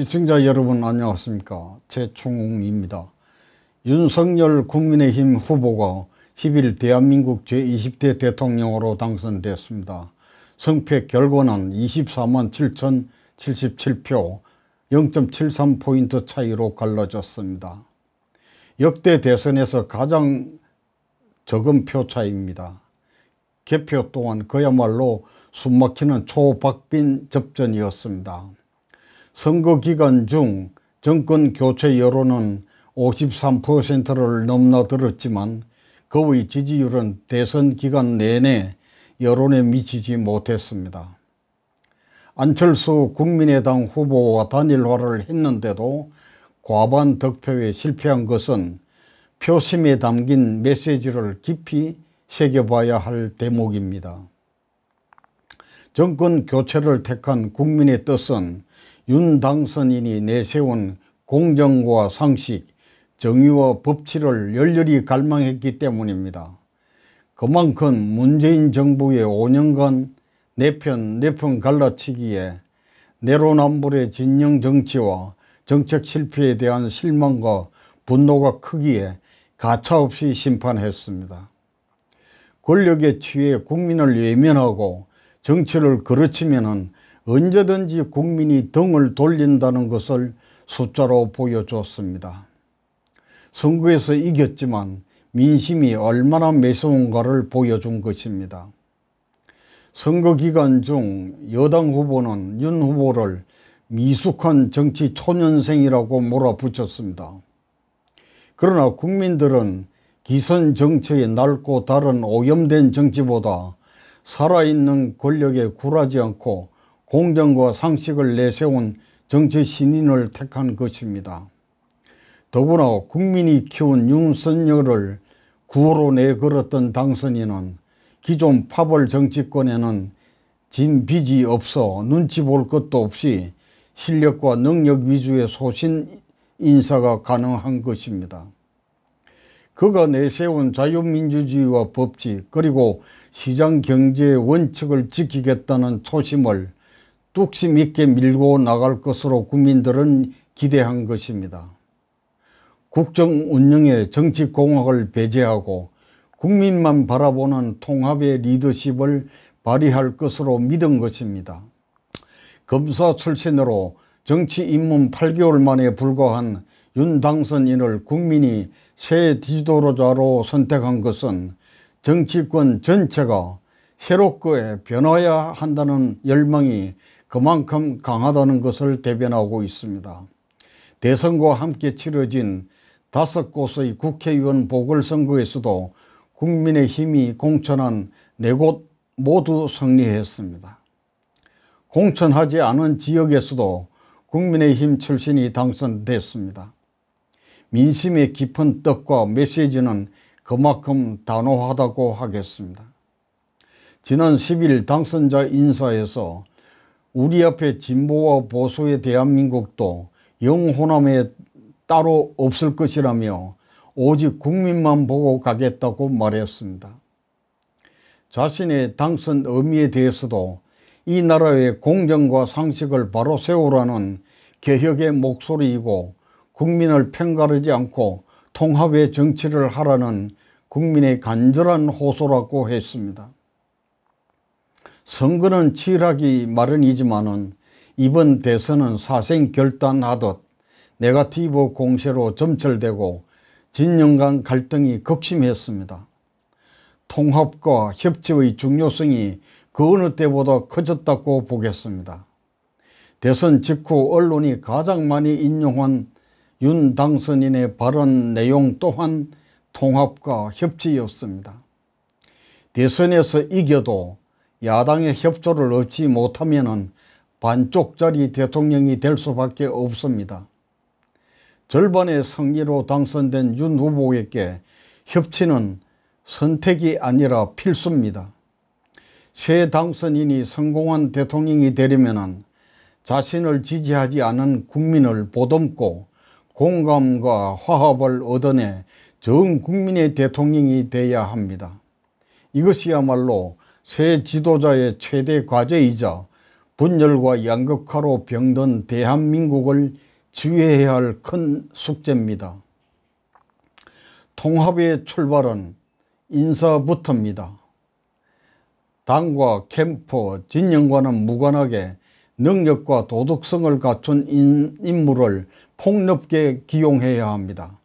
시청자 여러분 안녕하십니까 재충웅입니다. 윤석열 국민의힘 후보가 10일 대한민국 제20대 대통령으로 당선됐습니다. 성패 결과는 24만 7,077표 0.73포인트 차이로 갈라졌습니다. 역대 대선에서 가장 적은 표 차이입니다. 개표 또한 그야말로 숨막히는 초박빙 접전이었습니다. 선거 기간 중 정권 교체 여론은 53%를 넘나들었지만 그의 지지율은 대선 기간 내내 여론에 미치지 못했습니다. 안철수 국민의당 후보와 단일화를 했는데도 과반 득표에 실패한 것은 표심에 담긴 메시지를 깊이 새겨봐야 할 대목입니다. 정권 교체를 택한 국민의 뜻은 윤 당선인이 내세운 공정과 상식, 정의와 법치를 열렬히 갈망했기 때문입니다. 그만큼 문재인 정부의 5년간 내편 내편 갈라치기에 내로남불의 진영 정치와 정책 실패에 대한 실망과 분노가 크기에 가차없이 심판했습니다. 권력에 취해 국민을 외면하고 정치를 그르치면 언제든지 국민이 등을 돌린다는 것을 숫자로 보여줬습니다. 선거에서 이겼지만 민심이 얼마나 매서운가를 보여준 것입니다. 선거 기간 중 여당 후보는 윤 후보를 미숙한 정치 초년생이라고 몰아붙였습니다. 그러나 국민들은 기선 정치의 낡고 다른 오염된 정치보다 살아있는 권력에 굴하지 않고 공정과 상식을 내세운 정치 신인을 택한 것입니다. 더구나 국민이 키운 윤선열을 구호로 내걸었던 당선인은 기존 파벌 정치권에는 진 빚이 없어 눈치 볼 것도 없이 실력과 능력 위주의 소신 인사가 가능한 것입니다. 그가 내세운 자유민주주의와 법칙 그리고 시장경제의 원칙을 지키겠다는 초심을 뚝심 있게 밀고 나갈 것으로 국민들은 기대한 것입니다. 국정 운영에 정치 공학을 배제하고 국민만 바라보는 통합의 리더십을 발휘할 것으로 믿은 것입니다. 검사 출신으로 정치 입문 8개월 만에 불과한 윤 당선인을 국민이 새 지도자로 선택한 것은 정치권 전체가 새롭게 변화해야 한다는 열망이 그만큼 강하다는 것을 대변하고 있습니다. 대선과 함께 치러진 다섯 곳의 국회의원 보궐선거에서도 국민의힘이 공천한 네 곳 모두 승리했습니다. 공천하지 않은 지역에서도 국민의힘 출신이 당선됐습니다. 민심의 깊은 뜻과 메시지는 그만큼 단호하다고 하겠습니다. 지난 10일 당선자 인사에서 우리 앞에 진보와 보수의 대한민국도 영호남에 따로 없을 것이라며 오직 국민만 보고 가겠다고 말했습니다. 자신의 당선 의미에 대해서도 이 나라의 공정과 상식을 바로 세우라는 개혁의 목소리이고 국민을 편가르지 않고 통합의 정치를 하라는 국민의 간절한 호소라고 했습니다. 선거는 치열하기 마련이지만은 이번 대선은 사생결단하듯 네가티브 공세로 점철되고 진영 간 갈등이 극심했습니다. 통합과 협치의 중요성이 그 어느 때보다 커졌다고 보겠습니다. 대선 직후 언론이 가장 많이 인용한 윤 당선인의 발언 내용 또한 통합과 협치였습니다. 대선에서 이겨도 야당의 협조를 얻지 못하면 반쪽짜리 대통령이 될 수밖에 없습니다. 절반의 승리로 당선된 윤 후보에게 협치는 선택이 아니라 필수입니다. 새 당선인이 성공한 대통령이 되려면 자신을 지지하지 않은 국민을 보듬고 공감과 화합을 얻어내 전 국민의 대통령이 돼야 합니다. 이것이야말로 새 지도자의 최대 과제이자 분열과 양극화로 병든 대한민국을 지휘해야 할 큰 숙제입니다. 통합의 출발은 인사부터입니다. 당과 캠프, 진영과는 무관하게 능력과 도덕성을 갖춘 인물을 폭넓게 기용해야 합니다.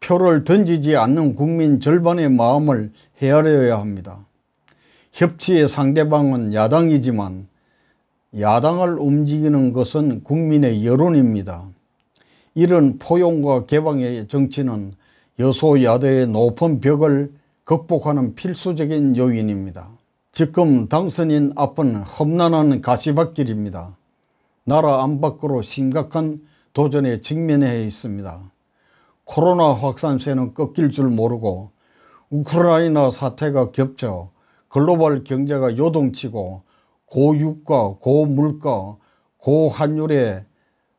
표를 던지지 않는 국민 절반의 마음을 헤아려야 합니다. 협치의 상대방은 야당이지만 야당을 움직이는 것은 국민의 여론입니다. 이런 포용과 개방의 정치는 여소야대의 높은 벽을 극복하는 필수적인 요인입니다. 지금 당선인 앞은 험난한 가시밭길입니다. 나라 안팎으로 심각한 도전에 직면해 있습니다. 코로나 확산세는 꺾일 줄 모르고 우크라이나 사태가 겹쳐 글로벌 경제가 요동치고 고유가, 고물가, 고환율의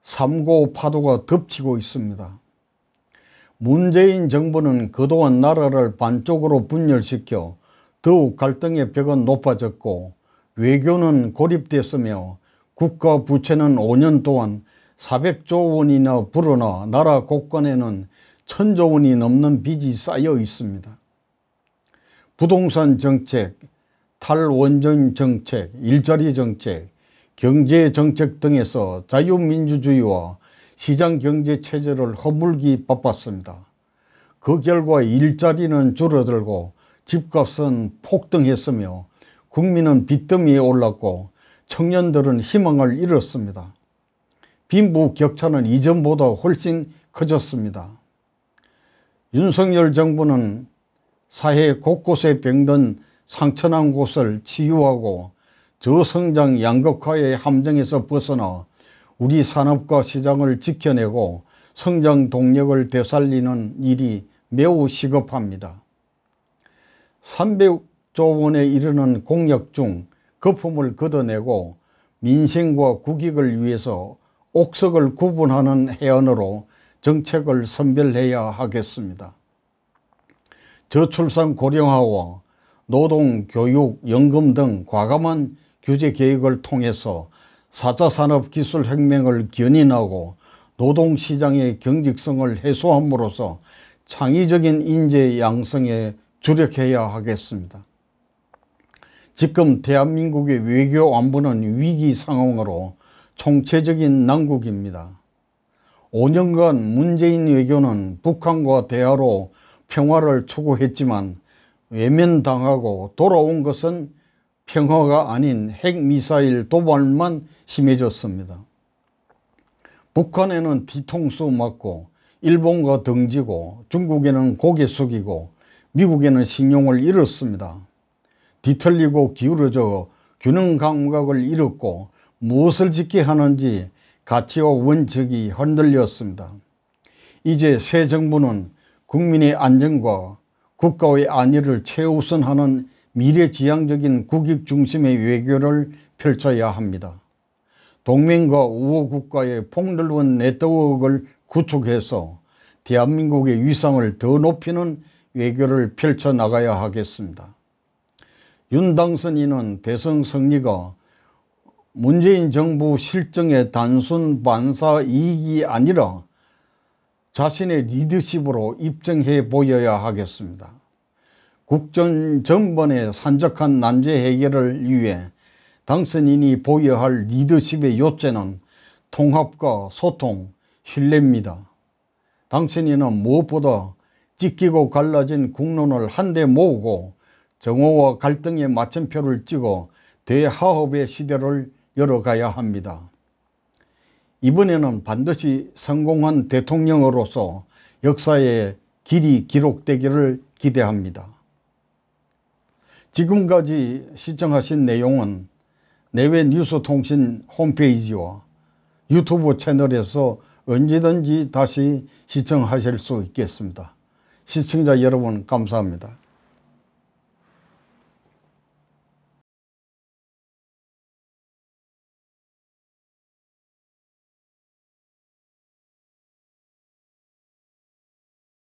삼고 파도가 덮치고 있습니다. 문재인 정부는 그동안 나라를 반쪽으로 분열시켜 더욱 갈등의 벽은 높아졌고 외교는 고립됐으며 국가 부채는 5년 동안 400조 원이나 불어나 나라 곳간에는 천조 원이 넘는 빚이 쌓여 있습니다. 부동산 정책, 탈원전 정책, 일자리 정책, 경제 정책 등에서 자유민주주의와 시장경제 체제를 허물기 바빴습니다. 그 결과 일자리는 줄어들고 집값은 폭등했으며 국민은 빚더미에 올랐고 청년들은 희망을 잃었습니다. 빈부 격차는 이전보다 훨씬 커졌습니다. 윤석열 정부는 사회 곳곳에 병든 상처난 곳을 치유하고 저성장 양극화의 함정에서 벗어나 우리 산업과 시장을 지켜내고 성장 동력을 되살리는 일이 매우 시급합니다. 300조 원에 이르는 공약 중 거품을 걷어내고 민생과 국익을 위해서 옥석을 구분하는 해안으로 정책을 선별해야 하겠습니다. 저출산 고령화와 노동, 교육, 연금 등 과감한 규제 개혁을 통해서 4차 산업 기술 혁명을 견인하고 노동시장의 경직성을 해소함으로써 창의적인 인재 양성에 주력해야 하겠습니다. 지금 대한민국의 외교 안보는 위기 상황으로 총체적인 난국입니다. 5년간 문재인 외교는 북한과 대화로 평화를 추구했지만 외면당하고 돌아온 것은 평화가 아닌 핵미사일 도발만 심해졌습니다. 북한에는 뒤통수 맞고 일본과 등지고 중국에는 고개 숙이고 미국에는 신용을 잃었습니다. 뒤틀리고 기울어져 균형 감각을 잃었고 무엇을 짓게 하는지 가치와 원칙이 흔들렸습니다. 이제 새 정부는 국민의 안전과 국가의 안위를 최우선하는 미래지향적인 국익 중심의 외교를 펼쳐야 합니다. 동맹과 우호국가의 폭넓은 네트워크를 구축해서 대한민국의 위상을 더 높이는 외교를 펼쳐나가야 하겠습니다. 윤 당선인은 대선 승리가 문재인 정부 실정의 단순 반사 이익이 아니라 자신의 리더십으로 입증해 보여야 하겠습니다. 국전 전번에 산적한 난제 해결을 위해 당선인이 보여야 할 리더십의 요체는 통합과 소통, 신뢰입니다. 당선인은 무엇보다 찢기고 갈라진 국론을 한데 모으고 정오와 갈등의 마침표를 찍어 대하업의 시대를 열어가야 합니다. 이번에는 반드시 성공한 대통령으로서 역사의 길이 기록되기를 기대합니다. 지금까지 시청하신 내용은 내외 뉴스통신 홈페이지와 유튜브 채널에서 언제든지 다시 시청하실 수 있겠습니다. 시청자 여러분 감사합니다.